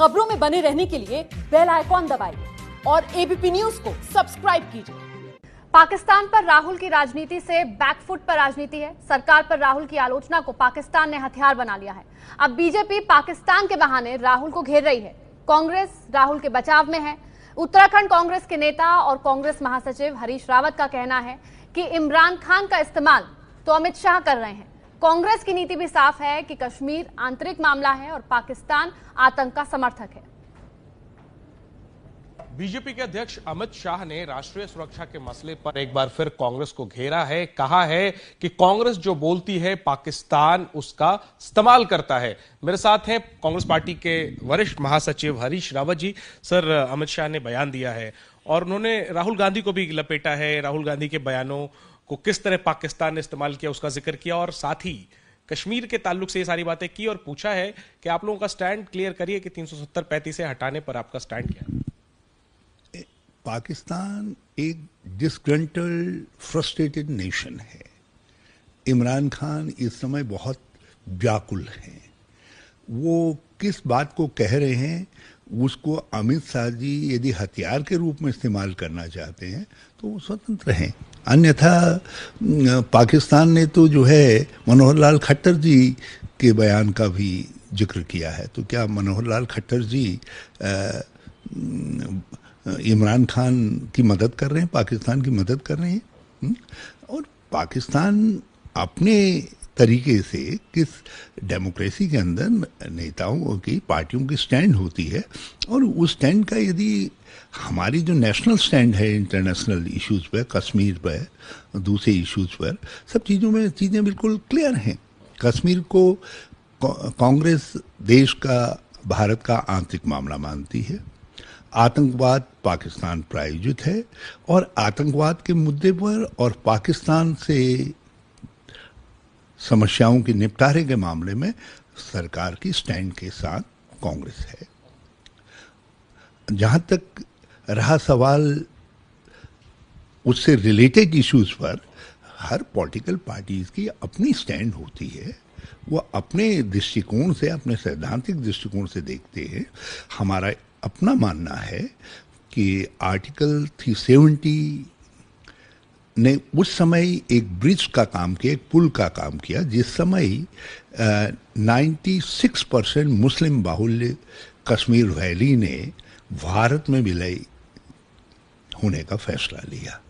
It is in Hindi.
खबरों में बने रहने के लिए बेल आइकॉन दबाइए और एबीपी न्यूज को सब्सक्राइब कीजिए पाकिस्तान पर राहुल की राजनीति से बैकफुट पर राजनीति है सरकार पर राहुल की आलोचना को पाकिस्तान ने हथियार बना लिया है अब बीजेपी पाकिस्तान के बहाने राहुल को घेर रही है कांग्रेस राहुल के बचाव में है उत्तराखंड कांग्रेस के नेता और कांग्रेस महासचिव हरीश रावत का कहना है कि इमरान खान का इस्तेमाल तो अमित शाह कर रहे हैं कांग्रेस की नीति भी साफ है कि कश्मीर आंतरिक मामला है और पाकिस्तान आतंक का समर्थक है बीजेपी के अध्यक्ष अमित शाह ने राष्ट्रीय सुरक्षा के मसले पर एक बार फिर कांग्रेस को घेरा है कहा है कि कांग्रेस जो बोलती है पाकिस्तान उसका इस्तेमाल करता है मेरे साथ हैं कांग्रेस पार्टी के वरिष्ठ महासचिव हरीश रावत जी सर अमित शाह ने बयान दिया है और उन्होंने राहुल गांधी को भी लपेटा है राहुल गांधी के बयानों को किस तरह पाकिस्तान ने इस्तेमाल किया उसका जिक्र किया और साथ ही कश्मीर के ताल्लुक से ये सारी बातें की और पूछा है कि आप लोगों का स्टैंड क्लियर करिए कि 370 पैंतीस से हटाने पर आपका स्टैंड क्या है पाकिस्तान एक डिसग्रंटल फ्रस्ट्रेटेड नेशन है इमरान खान इस समय बहुत व्याकुल हैं वो किस बात को कह रहे हैं उसको अमित शाह जी यदि हथियार के रूप में इस्तेमाल करना चाहते हैं तो वो स्वतंत्र हैं अन्यथा पाकिस्तान ने तो जो है मनोहर लाल खट्टर जी के बयान का भी जिक्र किया है तो क्या मनोहर लाल खट्टर जी इमरान खान की मदद कर रहे हैं पाकिस्तान की मदद कर रहे हैं हम्म? और पाकिस्तान अपने तरीके से किस डेमोक्रेसी के अंदर नेताओं की पार्टियों की स्टैंड होती है और उस स्टैंड का यदि हमारी जो नेशनल स्टैंड है इंटरनेशनल इश्यूज पर कश्मीर पर दूसरे इश्यूज पर सब चीज़ों में चीज़ें बिल्कुल क्लियर हैं कश्मीर को कांग्रेस देश का भारत का आंतरिक मामला मानती है आतंकवाद पाकिस्तान प्रायोजित है और आतंकवाद के मुद्दे पर और पाकिस्तान से समस्याओं के निपटारे के मामले में सरकार की स्टैंड के साथ कांग्रेस है जहाँ तक रहा सवाल उससे रिलेटेड इश्यूज पर हर पॉलिटिकल पार्टीज़ की अपनी स्टैंड होती है वो अपने दृष्टिकोण से अपने सैद्धांतिक दृष्टिकोण से देखते हैं हमारा अपना मानना है कि आर्टिकल थ्री सेवेंटी ने उस समय एक ब्रिज का काम किया एक पुल का काम किया जिस समय नाइन्टी सिक्स परसेंट मुस्लिम बाहुल्य कश्मीर वैली ने भारत में विलय होने का फैसला लिया